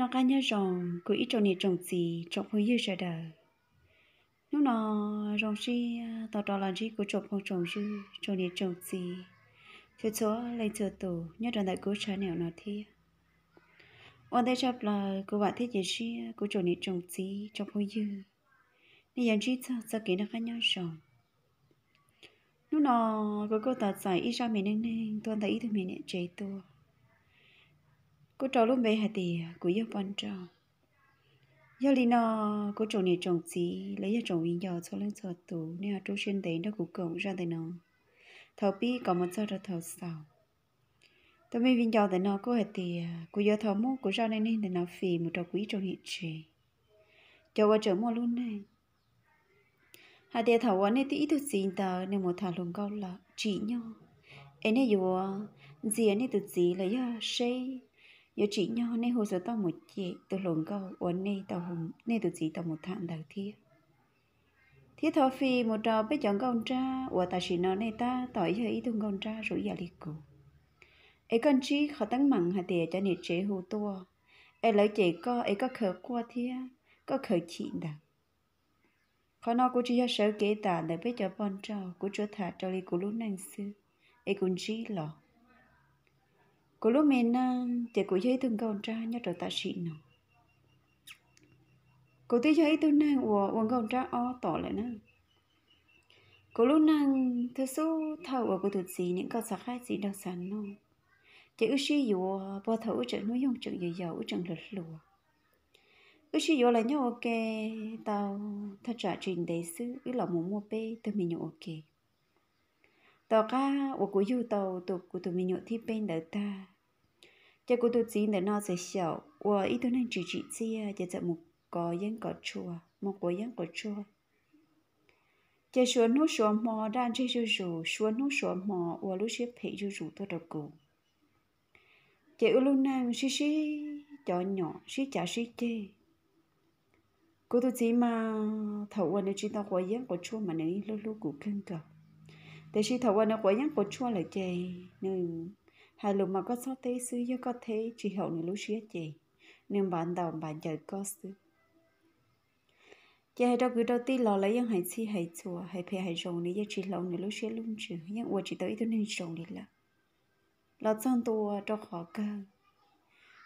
nó cá nhớ rồng cứ ít trồng này trồng gì trồng không dư sợ đời lúc nó rồng chi tao đó là chi cứ trồng không trồng dư trồng này trồng gì phía số lấy chờ tổ nhớ rằng đại cố trả nẻo nó thi ông đây chấp là cứ bạn thích gì chi à, cứ trồng này trồng gì trồng không dư nên giờ chi cho, cho kỹ nó cá nhớ rồng lúc nó cứ cô ta giải ít ra mình nên nên tôi thấy thì mình nên chế tôi cô trò lúc mấy hạt thì cô yêu bọn trò giờ lì nó cô trồng này trồng gì lấy ra trồng viên giờ cho lên sợ tủ nên trâu xuyên đấy nó cũng cổng ra đây nó thầu bi có một giờ đó thầu sao tôi mới viên giờ đấy nó cô hạt thì cô yêu thầu mua cô ra đây nên để nó phì một trò quý trồng hiện trì cho qua chở mua luôn này hạt thì thầu anh ấy thì ít được gì tờ nên một thằng luôn câu là chỉ nhau anh ấy vừa gì anh ấy được gì lấy à xây yêu chị nhau nên hồ sơ tao một chị từ lồng câu uốn nay tao hùng nên tụi chị tao một thằng đầu thiên thiết thọ phi một trò biết chọn con tra và ta chỉ nói này ta tỏi hơi ý tung con tra rồi giờ liệt cụ ấy con chi khó tăng mặn hà tiề cho nhiệt chế hồ tua ấy lấy chế co ấy có khờ qua thia có khờ chị đặc khó nói của chị sợ kế tả để biết cho bọn trò của chúa thả cho liệt cụ lúc năng sư ấy cũng chi lọ có lúc mình chỉ ờ, có chơi từng con trai nhớ trở ta xịn nào cô tí chơi tôi nàng ủa uống con trai o tỏ lại nè cô lúc năng ờ, thứ số thầu ở cô thật gì những con sạc hai gì đặc sản nó chỉ ước suy dụ bao thầu trận núi dùng trận dừa dầu trận lật lùa ước suy dụ là nhớ ok tao thật trả trình đấy sư ước là muốn mua bê tôi mình nhớ ok tàu cá của của du tàu tụ của tụi mình nhộn thi bên đỡ ta cho của tụi chị đỡ nó sẽ xảo và ít tôi nên chỉ chỉ chia à? cho chợ một có dân có chua, một có dân có chua, cho số nút số mò đang chơi rủ rủ số nút số mò và lúc xếp hệ rủ rủ tôi đọc cụ cho u lúc nào xí xí cho nhỏ xí chả xí chê cô tôi chỉ mà thầu quan để chỉ tao có dân có chua mà nếu lúc lúc cụ khen cầu để chỉ thầu nó quậy nhắc của chua lại chị nên hai lúc mà có sao thế sư cho có thế chỉ hậu nữa lúc xía chị nên bạn đầu bạn chờ có sư chị hai đâu cứ đầu tiên lo lấy những hành chi hay chùa hay phe hay rồng này chỉ lâu nữa lúc xía luôn chứ nhưng uo chỉ tới tôi nên rồng đi là lo trong tua cho khó cơ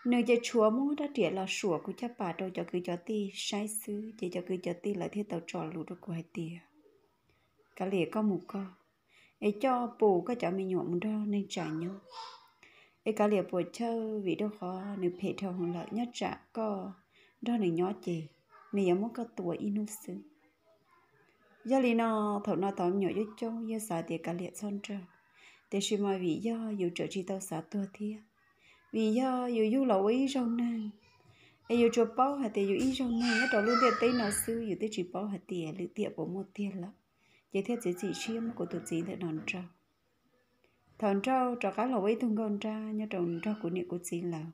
nếu giờ chúa mua đã trẻ là sủa của cha bà đâu cho cứ cho ti sai sư cho cứ cho ti lại thế tàu trò lũ đó của hai tia cả lìa có một con ấy cho bù các cháu mình nhộn ra nên trả nhau ấy cả liệp bù chơi vì đâu khó nên phải thầu hồng lợi nhất trả co đó này nhỏ chị nếu muốn có tuổi inu sư do lý nó thầu nó tóm nhỏ cho châu do xả tiền cả liệp son trời để suy mọi vì do dù trở chi tao xả tua thia vì do dù du lậu ý rong nang ai dù chụp bao hạt tiền dù ý rong nang nó trò luôn tiền tây nó sư dù tới chỉ bao hạt tiền lựa tiền bộ một tiền lắm chỉ thiết chỉ chỉ chiếm của tổ chỉ để đòn trâu thòn trâu cho cá lẩu ấy thùng con ra như trồng trâu của niệm của chỉ là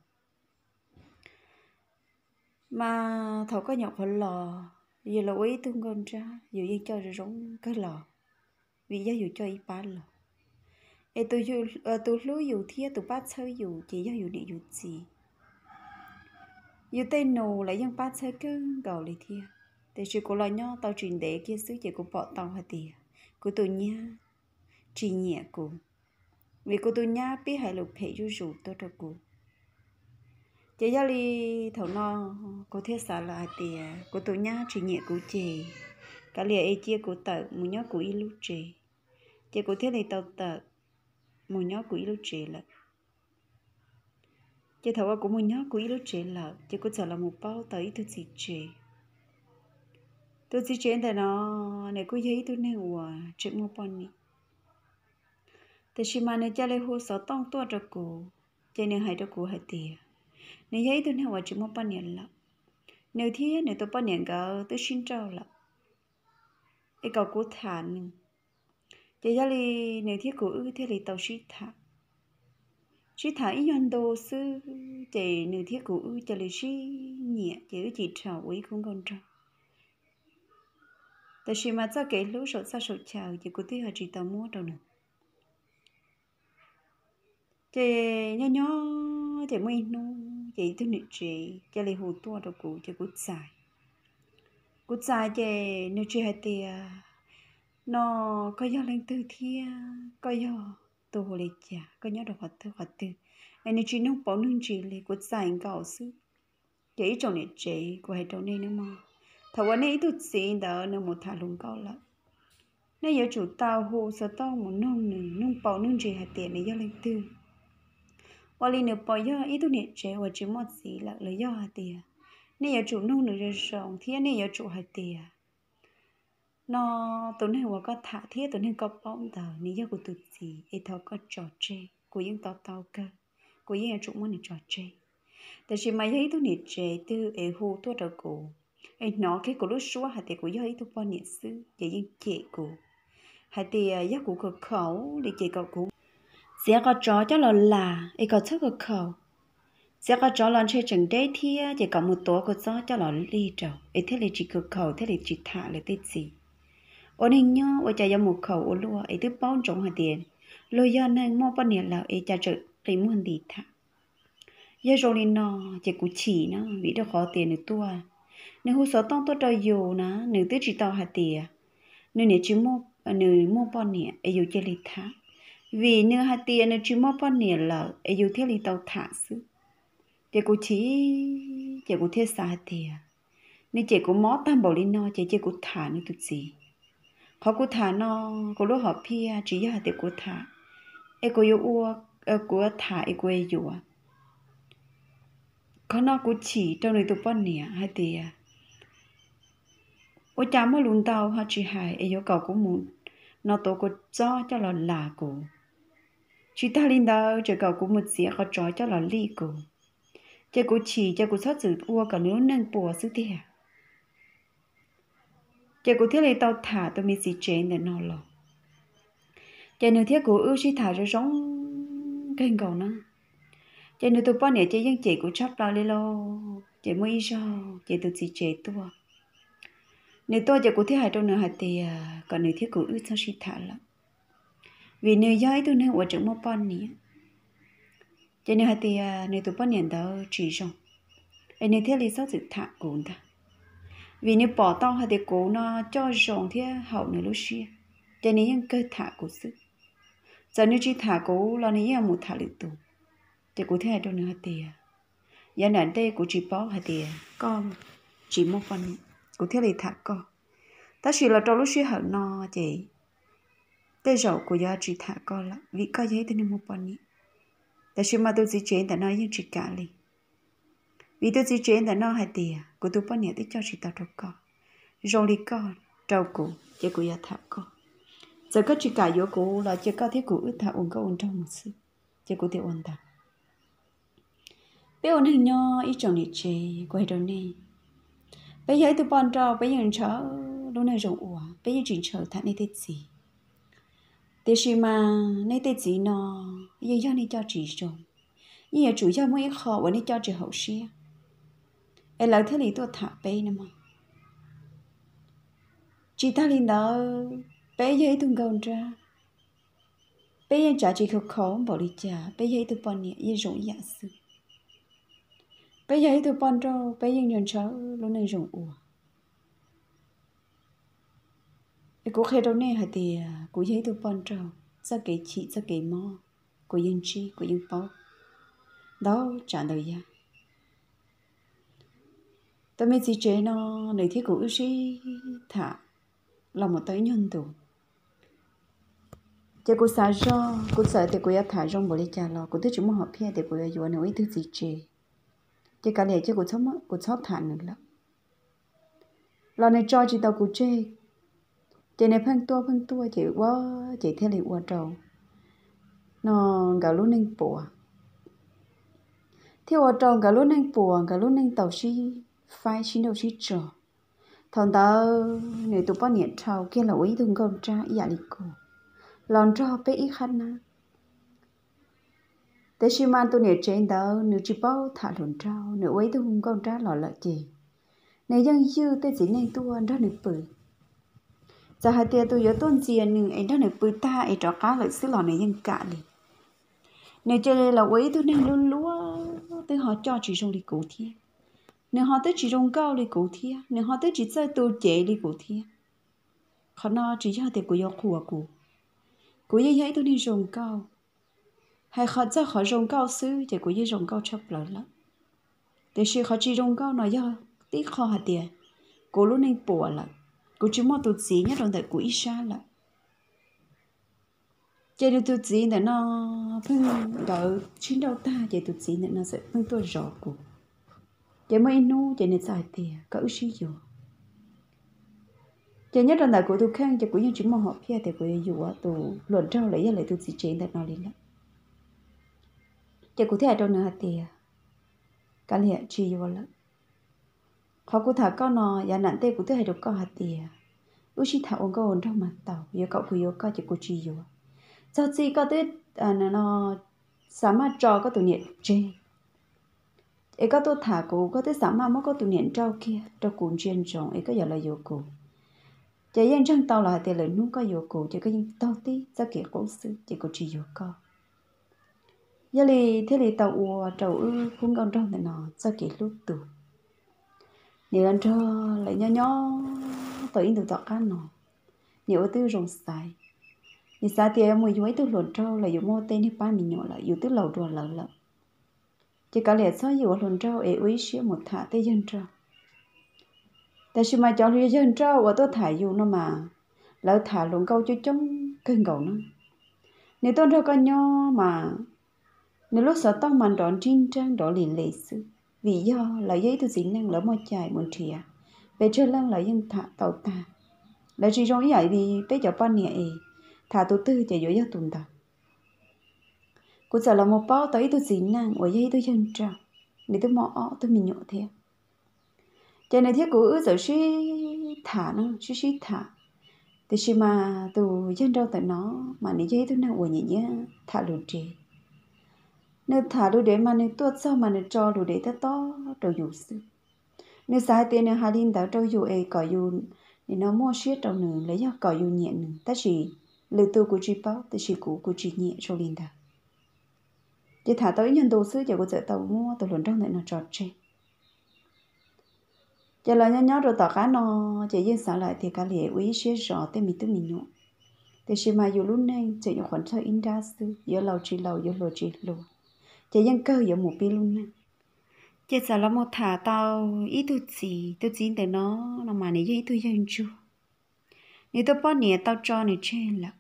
mà thầu có nhọc hơn lò giờ lẩu ấy thùng con ra giờ yên cho rồi giống cái lò vì giá dù cho ờ, ý ba lò ấy tôi dù tôi lú dù thia tôi bắt chơi dù chỉ do dù niệm dù chỉ dù tên nô lại dân bắt chơi cơn cầu lại thia thế chỉ có lời nhau tao trình để kia xứ chỉ có bỏ tao hả tì cô tôi nhá chỉ nhẹ cô vì cô tôi nhá biết hai lục hệ du rủ tôi cho cô chị gia li thảo nọ cô thiết xả là tì cô tôi nhá chỉ nhẹ cô chị cả lìa ấy chia cô tợ mù nhó cô y lúc chị chị cô thiết này tao tợ mù nhó cô y lúc chị là chị thảo qua cô mù nhó cô y lúc chị là chị cô trở là một bao tới thứ gì chị tôi chỉ chuyện thế nó này cứ giấy tôi này hòa chuyện mua bọn này thế chỉ mà này cha lấy hồ sơ tông tua cho cô chơi này hay cho cô hay tiền nếu giấy tôi này hòa chuyện mua bọn này lắm nếu thế nếu tôi bọn này cả tôi xin trao lắm cái cầu cố thả nè chơi gia li nếu thế cô ư thế thì tàu sĩ thả sĩ thả ý nhân đồ sư chơi nếu thế cô ư chơi li sĩ nhẹ chơi chỉ trào ấy không còn trào tôi chỉ mà cho cái lũ sổ sa sổ chào thì cô thể họ chỉ tao mua đâu nè chị nhớ nhớ chị mới nó chị tôi nữ chị chị lấy hồ tua đâu cụ chị cút dài, cút dài chị nữ chị hay thì nó có do lên từ thia có do tôi hồ lấy chả có nhớ đồ họ tư họ tư anh nữ chị nó bỏ nương chị lấy cút xài cậu sư chị chồng nữ chị của hai đầu này nữa mà thầu anh ấy tụt xí đó nó một thà lùng câu lắm nãy giờ chủ tao hồ sợ tao một nông nè nông bảo nông chỉ hạt tiền này do lên tư và lên nửa bảo do ít tụi nhện trẻ và chỉ một xí là lấy do hạt tiền nãy giờ chủ nông nửa giờ sống thì nãy giờ chủ hạt tiền nó tụi này và có thả thiết tụi này có bóng tờ nãy giờ của tụt gì, ấy thầu có trò chơi của những tao tao cơ của những chủ muốn trò chơi tại vì mà giấy tụi nhện trẻ tư ấy hồ tụi đầu cổ ai nó cái cổ lúc xưa hạt thì cổ giới thu bao niệm sư để yên chị cổ hạt thì ờ, giác cổ cổ khẩu để chị cổ cổ sẽ có chó cho là là ai có chắc cổ khẩu sẽ có chó lần chơi chẳng đấy thì chỉ có một tổ có gió cho là đi trầu ai thế là chỉ cổ khẩu thế là chỉ thả là tết gì ôn hình nhau, ôi cha một khẩu ôn lúa ấy tiếp bao trống hạt tiền lôi do nên mua bao niệm là ấy cha trợ lấy muốn đi thả giờ rồi nó chỉ cú chỉ nó vì đâu khó tiền được tua นหูสต้องตัวเอยู่นะ หนึ่งตัจิตเอาหัตีนเนี่ยจิมอนมปอนเนี่ยอยู่เจริทะวีเนื้อหัตีนจิมอปอนเนี่ยเราอยู่เทลิตเอาถาซึเจกุชีเจกุเทสาหัตียในเจกุมอตามบอลินอเจเจกุถานตุจีเขากุถานอกุลหอเพียจียาเตกุถาเอกุยอัวเอกุยถาเอกุเอยู่เขานอกุชีเจ้าในตุวปอนเนี่ยหัตี ô cha mới luôn tàu họ chỉ hại ấy yêu cầu của nó tổ của cho cho là là của chỉ ta linh đâu chỉ cầu của một có trói cho là ly của chỉ của chỉ chỉ của sót sự ua cả nếu nâng bùa sự thiệt chỉ của thiết lấy tàu thả tôi mới gì chế để nó lo chỉ nếu thiết của ưu chỉ thả cho giống kênh cầu nó chỉ nếu tôi bao nhiêu chỉ dân chỉ của chấp ra đi lo chỉ mới cho chỉ tôi chỉ chế tôi nếu tôi giờ có thiết hại trong nửa hạt thì à, còn nửa thiết cũng ước sao xịt thả lắm vì nửa nếu ấy tôi nên ở trong một bọn nhỉ cho nửa hạt thì à, nửa tôi bọn nhận đó chỉ rong anh nửa thiết lý do sự thả cũng ta vì nửa bỏ tao hạt thì cố nó cho rong thiết hậu nửa lúc xưa cho nên những cơ thả của sức giờ nếu chỉ thả cố là nếu như một thả lực tù thì cố thiết hại trong nửa hạt thì giờ à, nãy đây cố chỉ bảo hạt thì con chỉ một phần của thiết lý thạc cơ ta chỉ là trong lúc suy hận no chị tới giờ của gia chỉ thạc cơ là vì có giấy tên một bọn nhỉ ta chỉ mà tôi di chuyển tại nói những chỉ cả liền vì tôi di chuyển tại nó hai tiền của tôi bọn nhỉ tới cho chị tao trong cơ rồi đi cơ trâu cụ chỉ của gia thạc cơ giờ các chỉ cả vô cụ là chỉ có thiết cụ ước thạc uống có uống trong một sự chỉ của tiêu uống thạc biết uống hình nho ít chồng nhỉ chế quay đầu này bây giờ tôi bọn trò bây giờ chớ lúc này rộng ủa bây giờ chỉ chờ thằng này thế gì thế gì mà này thế gì nó giờ do này cho chị rồi nhưng giờ chủ cho mấy khó và này cho chị hậu xe em lấy thế này tôi thả bây nè mà chị ta lên đó bây giờ tôi gần ra bây giờ trả chỉ khóc khó bỏ đi trả bây giờ tôi bọn nhẹ giờ rộng dạ sự bây giờ thì bọn rồi bây giờ nhận sợ lúc này rộng ủa cô khi đâu nè thì cô giấy tôi bọn rồi ra cái chị ra cái mò cô yên chi cô yên bao đó trả lời ya tôi mới chỉ chế nó này thì cô ưu sĩ thả là một tới nhân tụ chế cô xả cho, cô sợ thì cô ya thả trong bỏ đi trả lo cô thích chúng mà họ phe thì cô ya yêu nó ấy thứ gì chế chỉ cả lẽ chứ của chóp của chóp thản nữa lắm lo này cho chị tàu của chê chị này phân tua phân tua chị quá chị theo lệ quá trâu, nó gạo lúa ninh bùa theo quá trâu gạo lúa ninh bùa gạo lúa ninh tàu xí phai xí đầu xí trở thằng ta người tụi bao nhiêu trâu kia là ủy thường công cha ý à lì cô lon cho bé ý khăn na thế xí man tôi nè trên đó nửa chỉ bao thả lộn trao nửa quấy tôi hung con trá lọ lợ gì nè dân dư tôi chỉ nên tôi ăn đó nửa bự giờ hai tia tôi nhớ tôn gì nửa ấy đó nửa bự ta ấy trò cá lại xứ lọ này dân cả đi nè chơi là quấy tôi nên luôn lúa tôi họ cho chỉ trong đi cổ thiên nè họ tới chỉ trong cao đi cổ thiên nè họ tới chỉ chơi tôi chế đi cổ thiên khó nó chỉ cho tiền của yo khua cụ cụ như vậy tôi đi trồng cao hay khó cho khó rong cao sư thì cũng như rong cao chấp lỡ lắm để sự khó chỉ rong cao nó do tí khó hạt tiền cô luôn nên bùa là cô chỉ mua tụt gì nhất rồi tại cô ít xa là chạy được tụt gì để nó phun đầu chuyến đầu ta chạy tụt gì để nó sẽ phân tôi rõ cô chạy mấy nu chạy nên xài tiền cỡ sử dụng chạy nhất rồi tại cô tụt khang chạy cô như chỉ mua họ kia thì cô dù á tụ luận trao lấy ra lại tụt gì chạy để nó lên đó cái cụ thể ở trong nữa hả tìa cái liền chi vô lắm họ cụ thả con nó nhà nạn tê cũng thể ở trong có hả tìa u chỉ thả ông có ổn trong mặt tàu giờ cậu cụ yêu có chỉ cụ chi vô sau khi có tới à nó sáng mai cho có tụ niệm chơi. ấy có tôi thả cụ có tới sáng mai mới có tụ niệm trâu kia trâu cuốn chuyên trồng ấy có giờ là vô cụ chỉ riêng trong tàu là tiền lợi nung có vô cụ chỉ có những tàu tí ra kiểu cổ sư chỉ có chỉ vô co giờ thì thế thì tàu ùa trầu cũng còn trong này nó sao kỹ lúc tù nhiều lần cho lại nhỏ nhỏ tàu in tàu tọt cá nó nhiều tư rồng xài như sao thì em mới dùng ấy tư luận trâu là dùng mô tên thì ba mình nhỏ lại dùng tư lầu đùa lợ lợ chỉ cả lẽ sao dùng luận trâu ấy uy sĩ một thả tê dân trâu tại sao mà cho lý dân trâu và tôi thả dù nó mà lỡ thả luận câu cho chống cơn cầu nó nếu tôi cho con nhỏ mà nếu lúc sợ tông màn đón trinh trang đó liền lệ sư vì do là giấy tôi dính năng lỡ mò chạy một trìa về chơi lăng là dân thả tàu ta là chỉ trong dạy vì bé cho con nhẹ thả tôi tư chạy dỗ giao tùng ta cô sợ là một bao tới tôi dính năng ở giấy tôi chân trang để tôi mò tôi mình nhộ thế cho nên thiết cô ư sợ suy thả nó suy suy thả thì khi mà tôi chân trâu tại nó mà nếu giấy tôi năng ở nhẹ nhẹ thả lụt trì nếu thả đồ để mà nếu tuột sau mà nếu cho đồ để ta to đồ dù sư nếu sai tiền nếu hai linh đã trâu dù ấy có dù nên nó mua xiết trong nửa lấy nhau có dù nhẹ nửa ta chỉ lời tu của chị bảo ta chỉ cũ của chị nhẹ cho linh ta, chỉ thả tới nhân đồ sư chỉ có dạy tàu mua tàu luận trong này nó trọt trên chỉ là nhớ nhớ rồi tỏ cá nó chỉ riêng xã lại thì cá lìa uý xiết rõ tên mình tự mình nhộn thì mà dù lúc này chỉ những khoản thời in ra sư giờ lâu chỉ lâu giờ lâu chỉ lâu chị dân cơ dụ một bi luôn nè chị sợ là một thả tao ít tu chỉ tôi chỉ để nó nó mà này ít tu dân chú nếu tôi bao nhiêu tao cho này trên là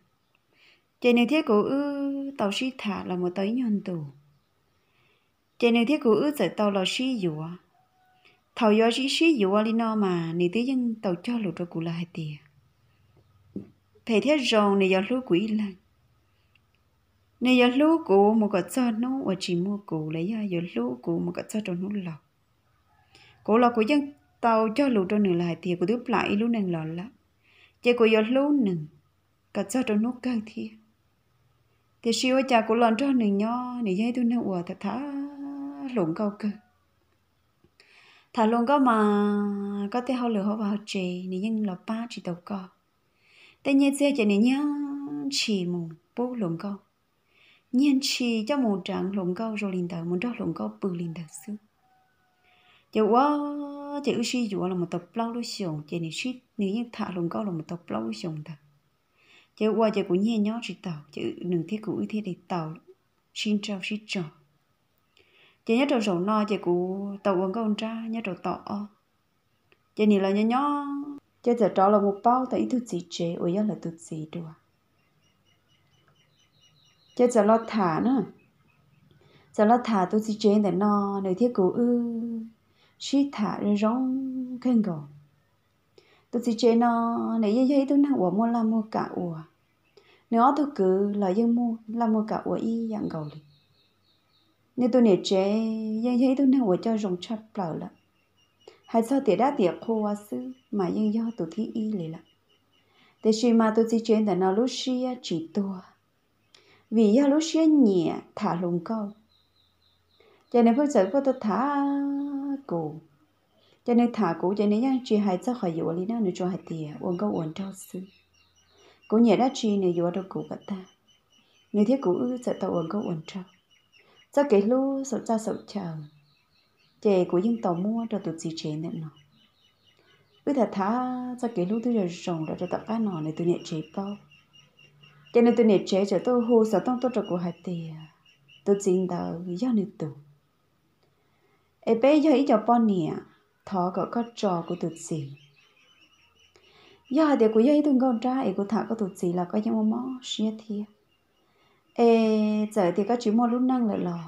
chị nếu thế của ư tao suy thả là một tới nhân tù chị nếu thế của ư giờ tao là suy dụ thầu do chỉ suy yếu ali nó mà nếu tôi dân tao cho lụt rồi cũng là hai tiền thế thế rồi này do lúa quỷ lạnh nè giờ lú cũ một cái cho nó và chỉ mua cũ lấy ra giờ lú cũ một cái cho cho nó lọ cũ lọ của dân tàu cho lú cho nửa lại thì của tiếp lại lú nè lọ lắm chỉ của giờ lú nè cái cho cho nó căng thi thì siêu cha của lần cho nè nho nè dây tôi nè ủa thật thả lộn câu cơ thả lộn câu mà có thể họ lừa họ vào chị nè nhưng lọ ba chỉ tàu co tên nhiên xe chị nè nhá chỉ mù bố lộn câu nhiên chi cho một trận lồng câu rồi liền đầu một trò lồng câu bự liền đầu xưa giờ quá chỉ ưu suy là một tập lâu đối xiong chỉ nên suy nếu như thả lồng câu là một tập lâu đối xiong ta giờ qua giờ cũng nhiên nhó chỉ tàu chỉ đừng thiết cũng ưu để tàu xin trao xin trò chỉ nhớ trò sổ no chỉ cũng tàu uống câu ra nhớ trò tọ chỉ nên là nhớ nhó chỉ giờ trò là một bao tại ít thứ gì chế giờ là thứ gì được chứ giờ lo thả nữa giờ lo thả tôi chỉ chơi để nó nơi thiết cố ư chỉ thả rồi rong khen gò tôi chỉ chơi nó nãy giờ thấy tôi nào ủa mua làm mua cả ủa nếu tôi cứ là dân mua làm mua cả ủa y dạng gầu đi nên tôi nãy chế dân thấy tôi nào cho rong chặt bờ là hay sao tiệt đã tiệt khô quá sư mà dân do tôi thi y lì là thế mà tôi chỉ chơi để nó lúc xia chỉ tôi vì ya lúc xưa nhẹ thả lùng câu cho nên bây giờ có tôi thả cổ cho nên thả cổ cho nên những chi hai cho khỏi dụ lý nào nữa cho hai tiền uống câu uống trao sư cổ nhẹ đã chi này dụ đâu cổ bật ta người thiết cổ ư sợ tao uống câu uống trao cho cái lu sợ cha sợ chờ chè của dân tàu mua cho tụt gì chế nữa nó cứ thả thả cho cái lu tôi giờ rồng rồi cho tập cá nọ này tôi nhẹ chế tao E cho nên tôi nể chế cho tôi hô sợ tông tôi cho cô hạt tiền tôi chính đầu do nữ tù ấy bé giờ ý cho bọn nè thọ có có trò của tụt gì do hạt tiền của do ý tôi ngon ra ấy của thọ có tụt gì là có những món xia thia ấy giờ thì có chỉ mua lúc năng là lò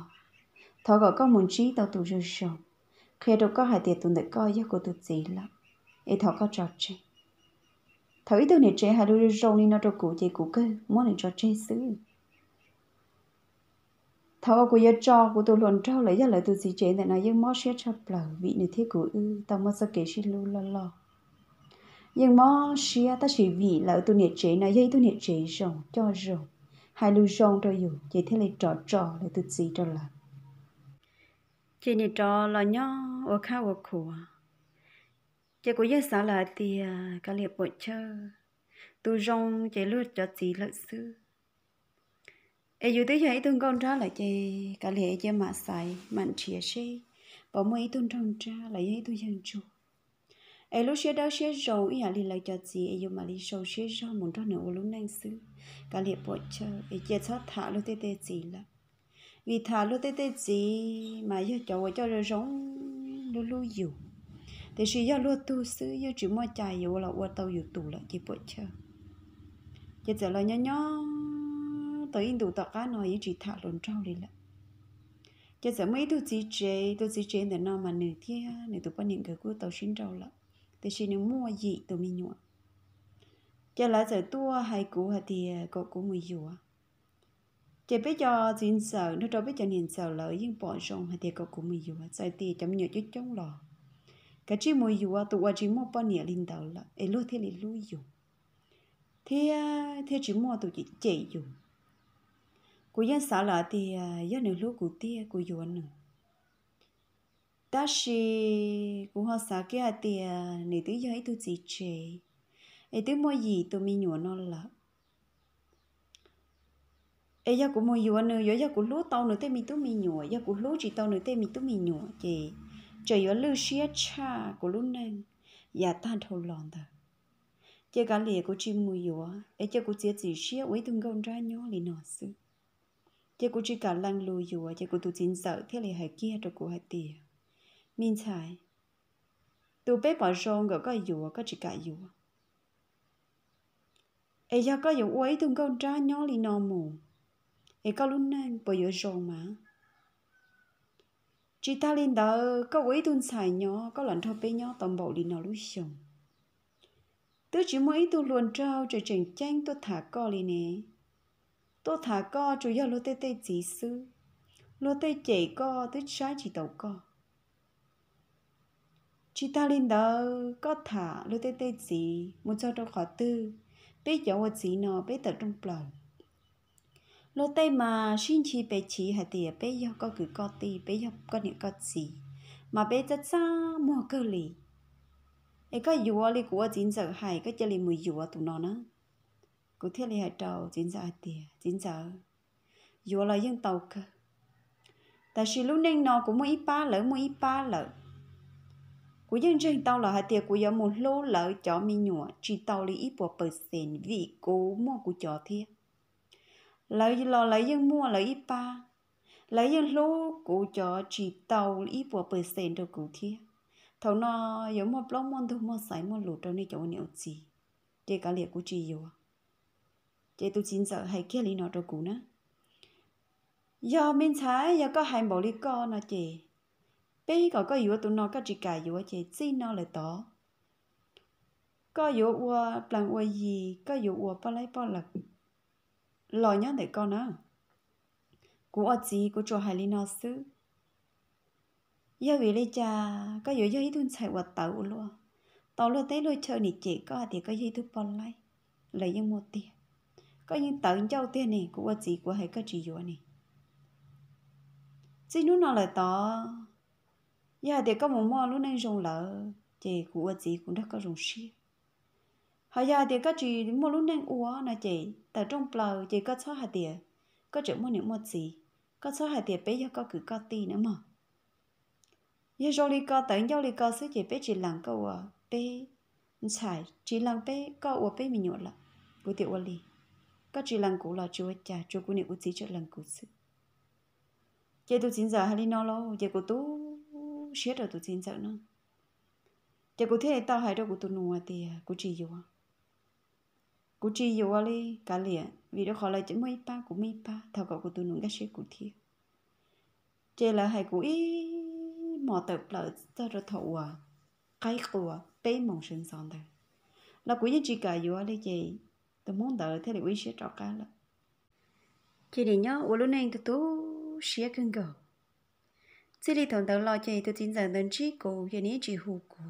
thọ có có muốn trí tao tụt rồi sống khi đâu có hạt tiền tụt được coi do của tụt gì là, ấy thọ có trò chơi thấy từ này chế hà đôi râu nên nó trâu cũ chế cũ cơ món này cho chế xứ thảo của gia cho của tôi luôn cho lấy ra lại từ gì chế này nó nhưng món sẽ cho bờ vị này thế của ư tao mới sẽ kể xin luôn lo lo nhưng mà xia ta chỉ vị là tôi này chế này dây tôi này chế rồi cho rồi hai lưu rong rồi dù chế thế lại trò trò lại từ gì cho là chế này trò là nhau ở khao ở khổ à chế có những xã là thì à, cả liệp bộ chơi tu rong chế lướt cho chỉ lợi sư e dù tới giờ ấy tôi con ra là chỉ cả liệp chỉ mà xài mặn chia sẻ bỏ mấy tôi trong ra là ấy tôi dân chủ e lúc xưa đó xưa rồi ý là lại cho chị e dù mà đi sâu xưa rồi muốn cho nữa lúc nang sư cả liệp bộ chơi e chỉ cho thả lúc tê tê chỉ là vì thả lúc tê tê chỉ mà giờ cho cho rồi rong lúc lúc dùng thế chỉ do luôn tu sư do chỉ mua chạy yếu là qua tàu yếu tủ là chỉ bộ chờ chỉ giờ là nhỏ nhỏ tới Ấn đủ tao cá nói chỉ thả lộn trong đi là chỉ giờ mấy tu chỉ chế tu chỉ chế để nó mà nửa kia nửa tụ bao nhiêu cái của tàu xin trâu là thế chỉ nếu mua gì tụi mi nhọ, chỉ là giờ tua hai cũ hay thì có cũ mới yếu chỉ bây giờ xin sợ nó đâu bây giờ nhìn sợ lỡ nhưng bỏ xong, hay thì có cũ mới yếu giờ thì chấm nhiều chút chống lò cái chỉ mua dù à tụi chỉ mua bao nhiêu linh đầu là ấy lúc thế là lúc dù thế thế chỉ mua tụi chỉ chạy dù cô dân xã là thì giờ à, nửa lúc cô tia cô dù nữa ta sĩ cô họ cái kia thì à, nửa thứ giờ ấy tụi chỉ chạy ấy tụi mua gì tụi mình nhổ nó là ấy giờ cũng mua anh nữa giờ giờ cũng lúc tao nữa thế mi tụi mi nhổ giờ cũng lúc chỉ tao nữa thế mi tụi mi nhổ chị cho yếu lưu xia cha của lúc nên và dạ, tan thâu lòn thờ chơi cả lìa của chim mùi yếu ấy chơi của chia chỉ xia với thùng gông ra nhỏ lì nọ sư chơi của chỉ cả lăng lùi yếu chơi của tụ chính sợ thế lì hải kia cho của hải tìa mình thải tụ bé bỏ rong gỡ có yếu có chỉ cả yếu ấy giờ có yếu ấy thùng gông ra nhỏ lì nọ mù ấy có lúc nên bỏ yếu rong mà chị ta lên đó có với tuần xài nhỏ có lần thọ bé nhỏ toàn bộ đi nào lúc xong tớ chỉ mới tôi luôn trao cho trình tranh tôi thả co lên nè tôi thả co chủ yếu lô tê tê chỉ sư lô tê chạy co tôi trái chỉ tàu co chị ta lên đó có thả lô tê tê chỉ một cho trong khó tư bé cháu ở chỉ nó bé tờ trong lòng lô tê mà xin chi bé chỉ hay thì bé yo có cứ có tì bé yo có những có gì mà bé rất xa mua cơ lì ấy có dùa lì của chính giờ hay có chơi lì mùi dùa tụi nó nữa cứ thiết lì hay trâu chính hay thì chính giờ dùa là dân tàu cơ tại sự lúc nên nó cũng mua ít ba lỡ mua ít ba lỡ của dân trên tàu là hay tiệc của giờ một lô lỡ cho mi nhụa chỉ tàu lì ít bộ phần vì cố mua của chó thiệt lấy lo lấy dân mua lấy ít ba lấy dân lô cụ cho chỉ tàu ít bộ bờ sen cho cụ thi thầu nó giống một lông môn thu mua sải mua lụt đâu này chỗ nhiều gì để cả liệt cụ chỉ rồi để tôi chín sợ hay kia lý nó cho cụ nữa giờ mình thấy giờ có hai bộ lý co nó chị bây giờ có yếu tụi nó có chỉ cả yếu chị chỉ nó lại đó có yếu ua plan ua gì có yếu ua bao lấy bao lực lo nhá để con á cú ở gì cú cho hai lina sư yêu vì lấy cha có giờ giờ ít tuần chạy quạt tàu luôn tàu luôn tới lôi chơi nị chỉ có thì có gì thứ bòn lại lấy những một tiền có những tận châu tiền này cú ở gì của hai có chỉ vô này chỉ lúc nào lại tỏ yêu thì có một mò lúc nên dùng lỡ chỉ cú ở gì cũng đã có dùng xí họ giờ thì các chị mua lúc nên uống là chị tại trong bờ chị có cho hạt tiền có chữ mua những một gì có cho hạt tiền bây giờ có cứ có tí nữa mà giờ rồi đi có tới giờ đi có sẽ chị bé chị làm câu à bé xài chị làm bé có uống bé mình nhột là cụ tiệu uống đi các chị làm cụ là chúa cha chúa cụ này cụ chỉ cho làm cụ sự chị tôi chính giờ hay đi nó lo chị cụ tú chết rồi tôi chính giờ nó chị cụ thế tao hay đâu cụ tôi nua thì cụ chỉ yêu กูจีอยู่วะลีกาเลียวิดีขอเลยจะไม่ป้ากูไม่ป้าเท่ากับกูตัวนุ่งก็เชื่อกูเที่ยวเจแล้วให้กูอีหมอเติบเปล่าจะระถวะใครกลัวเป้มองชินซอนเดอแล้วกูยังจีกาอยู่วะลีเจตัวมองเดอเท่าเลยวิเชียจอกกันละเจเดียววันรุ่นเองตัวตัวเชียกันก่อ chỉ đi thằng tao lo chạy tôi tin rằng đến chỉ cố giờ này chỉ hù cố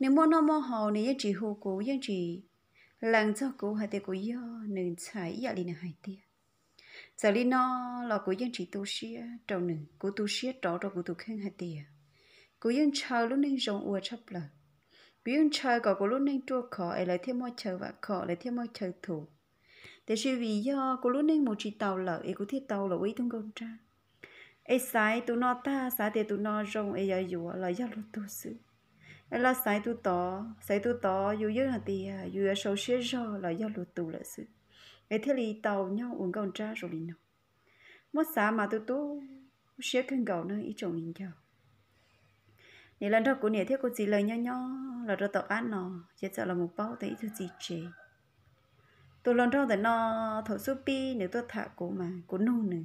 nếu muốn nó mua hồ này chỉ hù cố giờ chỉ lần cho cô hay thì cô yo nên chạy yêu đi hai tia giờ đi nó là cô dân chỉ tu sĩ trong nừng cô tu sĩ trọ cho cô tu khen hai tia cô dân chờ lúc nên rồng ua chấp lời cô dân chờ cả cô lúc nên chua khó ấy lại thêm mọi chờ và khó lại thêm mọi chờ thủ thế sự vì do cô lúc nên một chỉ tàu lợ ấy cô thiết tàu lợ ấy tung công tra ấy sai tụi nó ta sai thì tụi nó rồng ấy giờ dù là do lúc tu sĩ là sai tu tỏ sai tu tỏ dù như là thì dù sầu xe rồi là do lụt tù là sự cái thì tàu nhau uống gạo trà rồi nó mất xa mà tu tu xe cần gạo nó ít trồng nhìn nhau lần đó của nè thế cô chỉ lời nhau là cho tàu ăn nó chỉ sợ là một bao thấy thứ gì chế lần đó thì nó thổ su pi nếu tôi thả cô mà cô nô nữa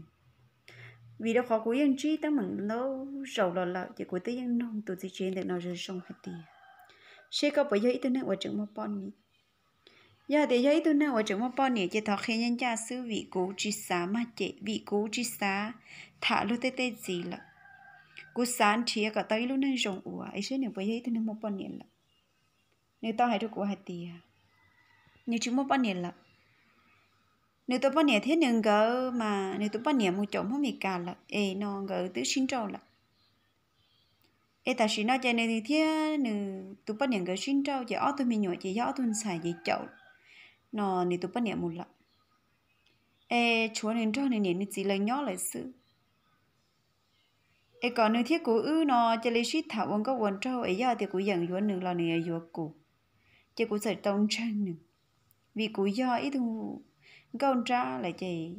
vì đó khó của dân trí ta mừng lâu rầu lo lợ chỉ của tư dân nông tụi gì chuyện được nó rơi sông hết tiền sẽ có bởi giấy tôi nè ở trường một bọn nhỉ giờ để giấy tôi nè ở trường một bọn nhỉ chỉ thọ khi nhân cha sư vị cố chi xá mà chị vị cố chi xá thả luôn tê tê gì lợ cố sáng chia cả tới luôn nên rồng ủa ấy sẽ nè bởi giấy tôi nè một bọn nhỉ lợ nếu tao hãy được của hết tiền nếu trường một bọn nhỉ lợ nếu tôi bắt nhiêu thế nên gỡ mà nếu tôi bắt nhiêu một chỗ không bị cả là ê nó gỡ tứ sinh trâu là ê ta xin nó chơi nên thì thế nếu tôi bắt nhiêu gỡ sinh trâu chỉ ở tôi mình nhỏ chỉ ở tôi xài gì chậu nó nếu tôi bắt nhiêu một lần ê chúa nên trâu nên nên chỉ là nhỏ lại sự ê còn nếu thiết cố ư nó chơi lấy suýt thảo ông có quần trâu ấy giờ thì cũng dần dúa nương là nè dúa cụ chỉ cũng sợ tông chân nữa, vì cố do ít thu gôn trả là chị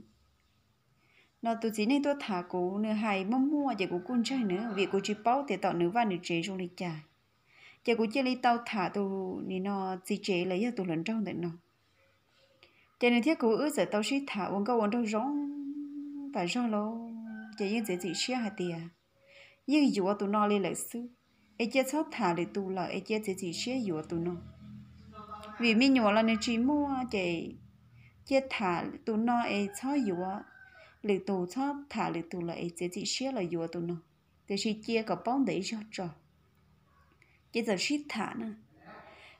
nó tôi chỉ nên tôi thả cụ nửa hai mong mua chị cụ cun chơi nữa vì cụ chỉ bao thì tạo nữ và nữ chế trong lịch trả chị cụ chơi đi tao thả tụ nên nó chỉ chế lấy cho tụi lần trong đấy nó chị nên thiết cụ ước giờ tao sẽ thả uống câu uống đâu rong và rong lô chị yên dễ chị xia hai tiền, nhưng dù tụi nó lên lại sư ấy chơi sót thả để tụi là ấy chơi dễ chị xia dù tụi nó vì mình nhỏ là nên chỉ mua chị chế thả tụ nó ấy cho yếu lữ tụ cho thả lữ tụ là ấy chế chỉ xia là yếu tụ nó thế thì chia có bóng đấy cho cho chế giờ xí thả nè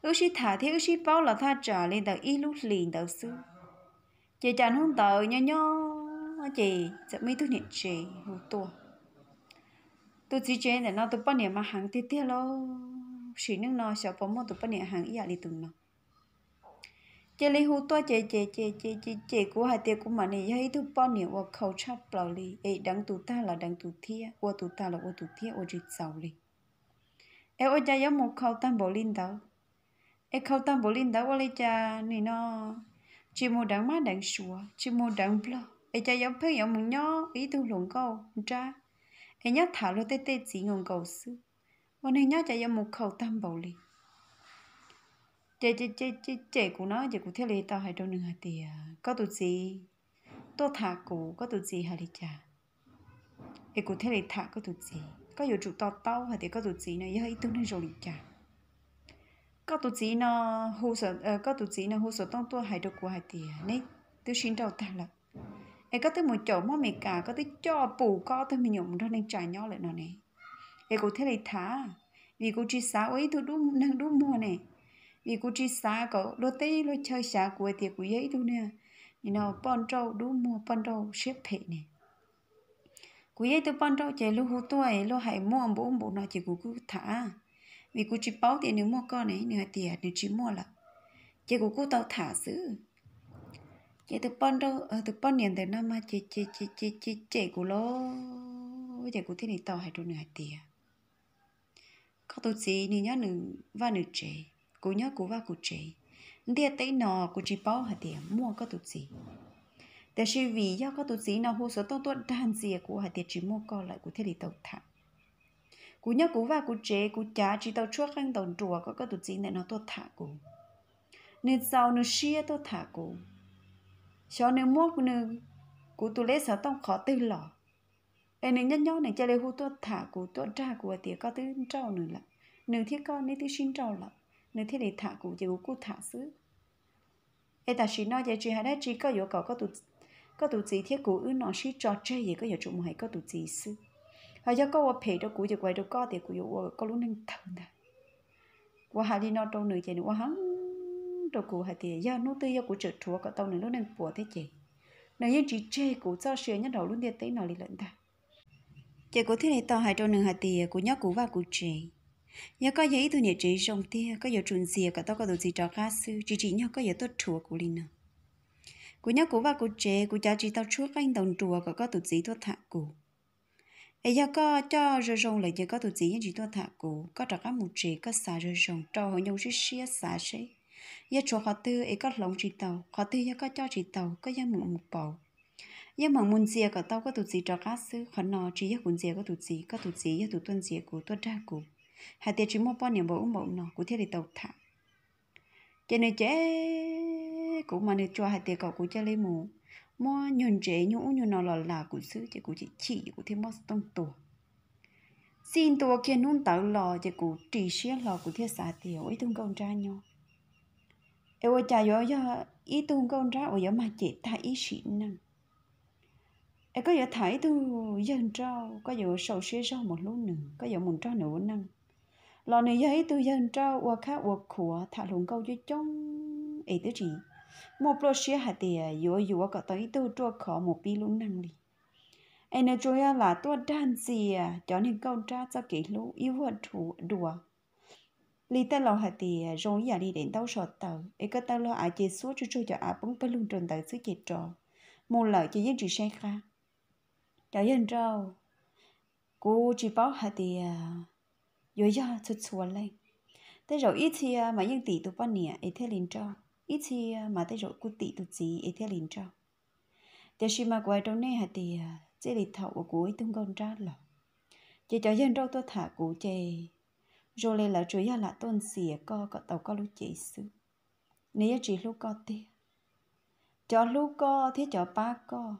ưu xí thả thì ưu xí bao là tha trả lên được ít lúc liền được sư chế chán hôn tờ nho nho chế giờ mấy thứ nhện chế hồ tua tôi chỉ chế để nó tôi bắt niệm mà hàng tiết tiết lo xí nước nó sợ bóng mà tôi bắt niệm hàng ý à đi tụng nó chế lý hú to chế chế chế chế chế chế của hai tiệc của mình này hay thứ bao nhiêu và khẩu chấp bao lý ấy đằng tụ ta là đằng tụ thia qua tụ ta là qua tụ thia ô chỉ sau lý em ôi cha yếu một khẩu tam bảo linh đâu em khẩu tam bảo linh đâu ôi cha này nó chỉ một đằng má đằng sủa chỉ một đằng blo em cha yếu phải yếu một nhó ý thu lùng câu cha em nhớ thảo lo tê tê chỉ ngon câu sư còn em nhớ cha yếu một khẩu tam bảo linh chế chế chế chế chế của nó chế của thế này tao hay đâu nữa thì à, có tụi gì tôi thả cổ có tụi gì hay đi chả cái cụ thế này thả có tụi gì có nhiều trụ tao tao hay thì có tụi gì này hay tôi nên rồi đi chả có tụi gì nó hồ sơ ờ, có tụi gì nó hồ sơ tông tôi hay đâu của hay thì à, này tôi xin đầu thả là cái có tới một chỗ mà mày cả có tới cho bù có tới mình nhộng ra nên trả nhau lại nó này cái cụ thế này thả vì cụ chỉ xã ấy tôi đúng năng đúng mua này vì cô chỉ xa có lô tê lô chơi xa của thì của dễ đâu nè you nào ừ. bọn trâu đủ mua bọn trâu xếp phê nè cô dễ từ bọn trâu chạy lô hú tuổi lô hải mua bố bộ nào chỉ của cô thả vì cô chỉ báo tiền nếu mua con này nửa tiền nếu chỉ mua là chỉ của cô tao thả giữ chị từ bọn trâu ở ờ, từ bọn niệm từ năm mà chị chị chị chị chị chị của lo chị của thế này tao hải trâu nửa tiền có tôi gì nữa nhá nửa và nửa trẻ cô nhớ cô và cô chị địa tây nọ cô chỉ bảo hả tiền mua có tụt gì để sự vì do có tụt gì nó hồ sơ tông tuấn đàn gì của hả tiền chỉ mua co lại của thế thì tàu thả cô nhớ cô và cô chị cô cha chỉ tàu chuốc ăn tàu chùa có có tụt gì này nó tôi thả cô nên sau nó xia tôi thả cô cho nên mua cô nên cô tụi lấy sợ tông khó tư lọ em nên nhân nhau này chơi lấy hú tôi thả cô tôi ra của tiền có tư trâu nữa là nửa thiết con nên tư xin trâu lại nếu thế này thả cũng chỉ cụ thả xứ ê ta chỉ nói vậy chỉ hay đấy chỉ có yêu cầu có tụ có tụ chỉ thiết cụ ư nó chỉ cho chơi gì có yêu chúng mày có tụ chỉ xứ hay do có phải đó cụ chỉ quay đó có thì cụ yêu có lúc nên thầm đó qua hai đi nó đâu nữa chị nữa hắn đâu cụ hay thì giờ nó tư giờ cụ trở chúa có tao nữa lúc nên bùa thế chị nếu như chỉ chơi cụ cho sửa nhất đầu luôn đi tới nó đi lận ta chị có thế này tao hai trâu nữa hay thì cụ nhóc cụ và cụ chơi nhớ có giấy tôi nhớ chỉ rồng tia có giờ chuẩn xìa cả tao có đồ gì cho cá sư chỉ chỉ nhớ có giờ tốt chùa của linh nào của nhớ của và của chế của cha chỉ tao chúa anh đồng chùa có có tụt gì tôi thạ cổ ấy giờ có cho rồi rồng lại giờ có tụt gì như chỉ tôi thạ cổ có trò cá một chế có xả rồi rồng cho hồi nhau xí xía xả xí giờ chùa khó tư ấy có lòng chỉ tàu khó tư giờ có cho chỉ tàu có giờ một một bầu nhưng mà muốn gì cả tao có tụt gì cho cá sư khó nọ chỉ giờ cũng gì có tụt gì có tụt gì giờ tụt tuân gì của tuân ra của hai tiệt chỉ mua bao nhiêu bộ bộ nó cũng thiết đi tàu thả cho nên chế cũng mà nên cho hai tiệt cậu cũng chơi lấy mù mua nhon chế nhũ nhon nó là là cũng xứ chỉ cũng chỉ chỉ cũng thiết mua tông tổ xin tổ kia nung tàu lò chỉ cũng trì xe lò cũng thiết xả tiểu ấy tung công ra nhau em ơi cha yo yo ý tung công ra ở yo mà chị ta ý xịn năng em có giờ thấy tu dân trâu có giờ sầu xe rau một lúc nữa có giờ muốn trâu nửa năng lo này giấy tôi dân trao và khác và của thả lùng câu dưới trong ấy tới chỉ một lô xe hạt tiền vừa vừa có tới tôi cho khó một bi luôn năng đi anh nói cho là tôi đan gì cho nên câu tra cho kỹ lũ yêu hoạt thủ đùa lý ta lâu hạt tiền rồi giờ đi đến đâu sọt tàu ấy có tao lo ai chơi số cho cho cho à bấm bê luôn trần tàu xứ chơi trò một lời chỉ dân chỉ xe kha cho dân trâu cô chỉ báo hạt tiền yo ya chu chuan lai thế rồi ít thì mà những tỷ tụ bao nhiêu ấy thế liền cho ít thì mà thế rồi cụ tỷ tụ gì ấy thế liền cho thế khi mà quay trong này hạt thì chế lịch thầu của cuối tung con ra lọ chế cho dân đâu tôi thả cụ chế rồi lại là chủ yếu là tôn xỉa co có tàu có lúc chế sư nếu chỉ lúc co ti, cho lúc co thế cho ba co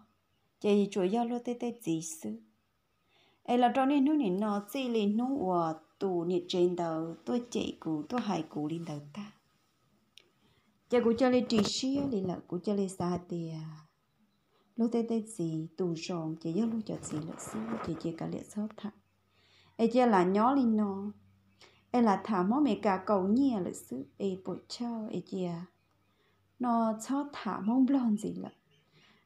chế chủ yếu lúc tê tê chỉ sư ấy là trong này nó này nó chỉ liền nó tù nhiệt trên đầu tôi chạy cụ tôi hại cụ lên đầu ta chạy cụ cho lên trì xí lên lợ cụ cho lên xa tìa lúc tê tê gì tù rộn chạy giấc lúc chọt gì lợ xí chạy chạy cả lệ sốt thẳng ê chạy là nhó lên nó ê là thả mó mẹ cả cầu nhia lợ xứ ê bội trao ê chạy à. nó cho thả mong blon gì lợ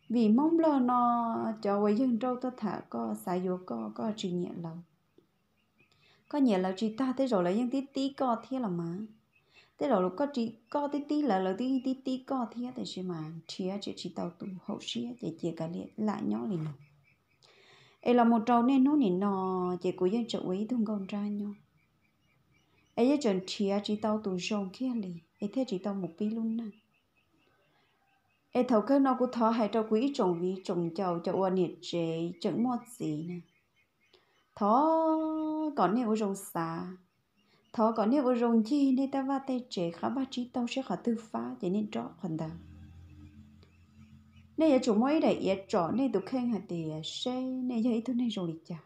vì mong blon nó cho với dân trâu tôi thả có xài vô có có trình nhẹ lòng có nhà là chỉ ta thế rồi là những tí tí co thế là mà thế rồi lúc có chỉ co tí tí là là tí tí tí co thế thì chỉ mà chia chỉ chỉ tàu tụ hậu chia chỉ chỉ cả liền lại nhau liền ấy là một trâu nên nó nên nó chỉ của dân chỗ ấy thung công ra nhau ấy giờ chuẩn chia chỉ tàu tụ rồng kia liền ấy thế chỉ tàu một pi luôn nè ấy thầu cái nó cũng thọ hai trâu quý trồng vì trồng chầu cho ăn nhiệt chế chẳng mua gì nè thó còn nếu rồng xà thó còn nếu rồng chi nên ta va tay trẻ khá ba trí tao sẽ khá tư phá cho nên rõ phần đà nên giờ chủ mới để giờ trọ nên tụi khen hạt tiền, sẽ nên giờ ít thứ nên rồng lịch chả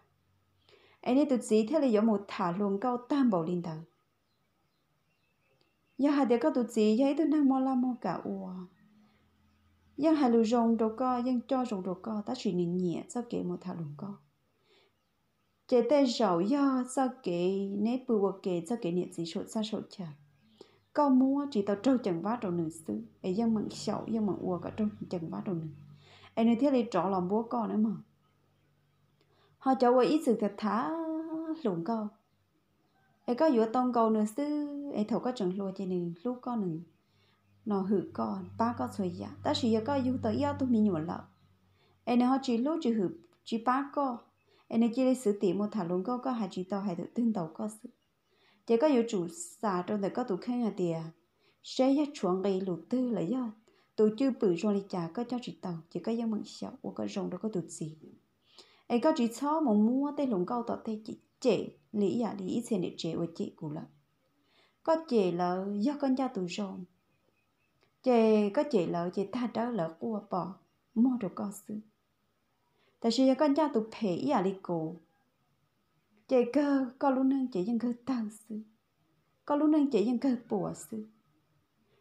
anh ấy tụi chỉ thế là giờ một thả luôn cao tam bảo linh đàng giờ hạt để các tụi gì giờ ít thứ năng mò la mò cả ua giờ hạt lù rồng đồ co giờ cho rồng đồ co ta chỉ nên nhẹ sao kể một thả luôn co chế tê giàu do sao kể nếp bù hoặc kể sao kể niệm gì sụt sao sụt chả câu mua chỉ tao trâu chẳng vá trâu nữ sư ấy dân mặn sậu dân mặn ua cả trâu chẳng vá trâu nữ ấy nơi thế này trọ lòng bố con nữa mà họ cho quay ít sự thật thả lụng câu ấy có vừa tông câu nữ sư ấy thầu có chẳng lùa chỉ nữ lúc con nữ nó hử con ba con xuôi dạ ta chỉ có yêu tới yêu tôi mình nhỏ lợ ấy nơi họ chỉ lúc chỉ hử chỉ ba con anh nên chỉ lấy sự tiền mà thằng luôn có có hai chỉ tao hai được tin đầu có sự chỉ có yêu chủ xả trong đó có tụ khen à tiền sẽ ya chuẩn gây lụt tư là ya tổ chức bự rồi đi chả có cho chỉ tàu chỉ có ya mừng sợ của có rồng đó có tụt gì anh có chỉ cho mà mua tên lùng câu tọt thế chỉ chế lý à lý ít tiền để trẻ của chị cũng là có chế là do con cha tụ rồng chế có chế là chế ta đó là của bỏ mua được có sự 但是要跟家都陪呀哩狗，这个高路能这样个当事，高路能这样个博士，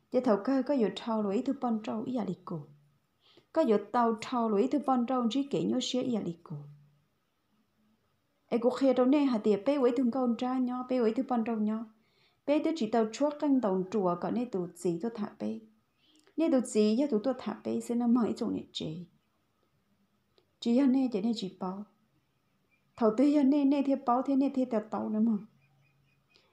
这头个个有超雷头帮助呀哩狗，个有到超雷头帮助只给 nhau 学呀哩狗。ai cũng khéo đâu nè hả tiệp bé với thằng con trai nhó bé với thằng trâu nhó bé tới chỉ tàu chúa canh tàu chùa cả nên tụ gì tôi thả bé nên tụ gì nhá tụ tôi thả bé xin nó mới chồng nhẹ chế chỉ ya nè chỉ nè chỉ bao thầu tư ya nè nè thì bao thế nè thì tao tao nữa mà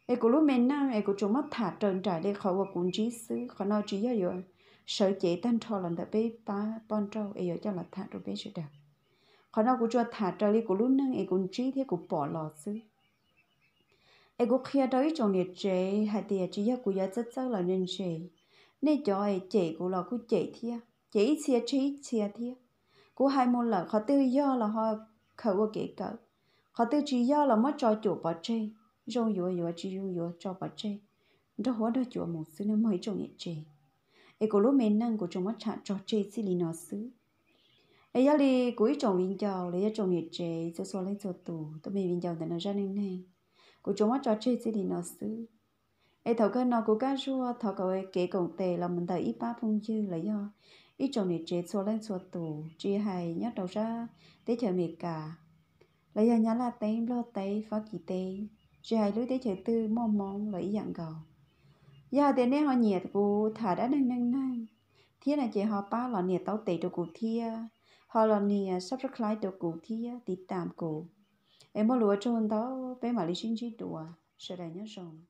ai cũng lúc mình năng ai cũng chúng mất thả trơn trải để khỏi cuốn chỉ xứ khỏi nói chỉ ya rồi sợ chế tan trò lần đầu bé ba bon trâu ai ở cho là thả rồi bé sẽ đạt khỏi nói cũng cho thả trần đi cũng lúc năng ai cũng chỉ thế cũng bỏ lò xứ ai cũng khi đó ít chồng nhiệt chế hay thì chỉ ya cũng ya rất rất là nên chế nên cho ai chế cũng là cũng chế thiệt chế chế chế thiệt cú hai môn là khó tư do là họ khẩu vô kể cỡ khó tư chỉ do là mất cho chủ bỏ chê rong yếu yếu chỉ yếu yếu cho bỏ chê đó hóa đó chủ một xứ nó mới trồng nhẹ chê ấy cổ lúc mình năng của chúng mất chạm cho chê xí lì nó xứ ấy giờ thì cú ấy trồng viên chào lấy trồng nhẹ chê cho số lấy cho tù tôi bị viên chào tại nó ra nên này của chúng mất cho chê xí lì nó xứ ấy thầu cái nó của cá rùa thầu cái ấy kể cổng tề là mình thấy ít ba phong chư là do ít chồng này chết số lên số tù chỉ hay nhớ đầu ra để chờ mệt cả lấy ra nhá là tên lo tay phá kỳ tê chỉ hay lối để chờ tư mong mong lấy dạng cầu giờ thì nên họ nhiệt cô thả đã nâng nâng nâng thế là chị họ ba là nhiệt tao tệ được cụ thia họ là nhiệt sắp khai được cụ thia tí tạm cụ em muốn lúa trôn đó bé mà lấy sinh chi đùa sợ đại nhớ rồng